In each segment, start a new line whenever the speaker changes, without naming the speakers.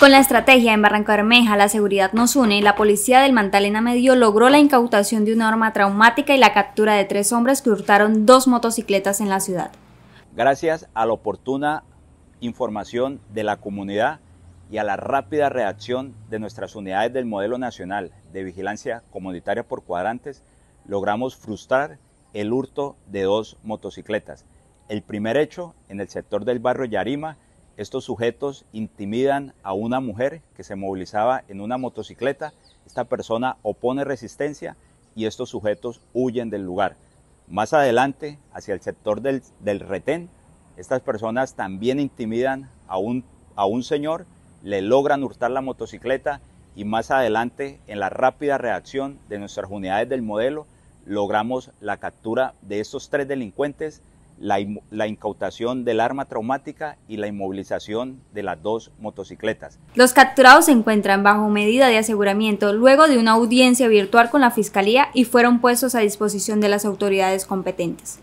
Con la estrategia en Barranca Bermeja, la seguridad nos une, y la policía del Mantalena Medio logró la incautación de una arma traumática y la captura de tres hombres que hurtaron dos motocicletas en la ciudad.
Gracias a la oportuna información de la comunidad y a la rápida reacción de nuestras unidades del Modelo Nacional de Vigilancia Comunitaria por Cuadrantes, logramos frustrar el hurto de dos motocicletas. El primer hecho en el sector del barrio Yarima, estos sujetos intimidan a una mujer que se movilizaba en una motocicleta. Esta persona opone resistencia y estos sujetos huyen del lugar. Más adelante, hacia el sector del, retén, estas personas también intimidan a a un señor, le logran hurtar la motocicleta y más adelante, en la rápida reacción de nuestras unidades del modelo, logramos la captura de estos tres delincuentes la, incautación del arma traumática y la inmovilización de las dos motocicletas.
Los capturados se encuentran bajo medida de aseguramiento luego de una audiencia virtual con la Fiscalía y fueron puestos a disposición de las autoridades competentes.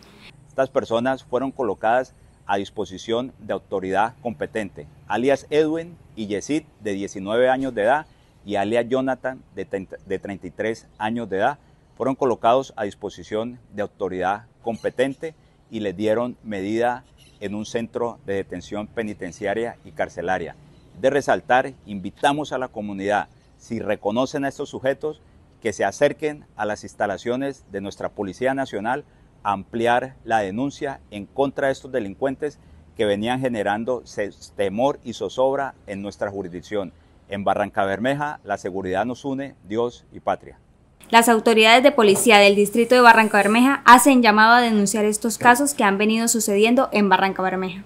Estas personas fueron colocadas a disposición de autoridad competente, alias Edwin y Yesid, de 19 años de edad, y alias Jonathan, de, de 33 años de edad, fueron colocados a disposición de autoridad competente y les dieron medida en un centro de detención penitenciaria y carcelaria. De resaltar, invitamos a la comunidad, si reconocen a estos sujetos, que se acerquen a las instalaciones de nuestra Policía Nacional a ampliar la denuncia en contra de estos delincuentes que venían generando temor y zozobra en nuestra jurisdicción. En Barranca Bermeja, la seguridad nos une, Dios y patria.
Las autoridades de policía del distrito de Barranca Bermeja hacen llamado a denunciar estos casos que han venido sucediendo en Barranca Bermeja.